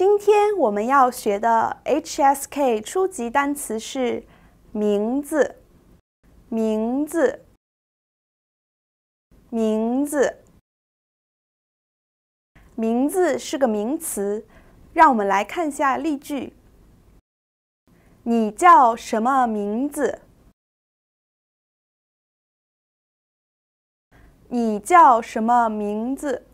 今天我们要学的 HSK 初级单词是“名字”，名字，名字，名字是个名词。让我们来看下例句：你叫什么名字？你叫什么名字？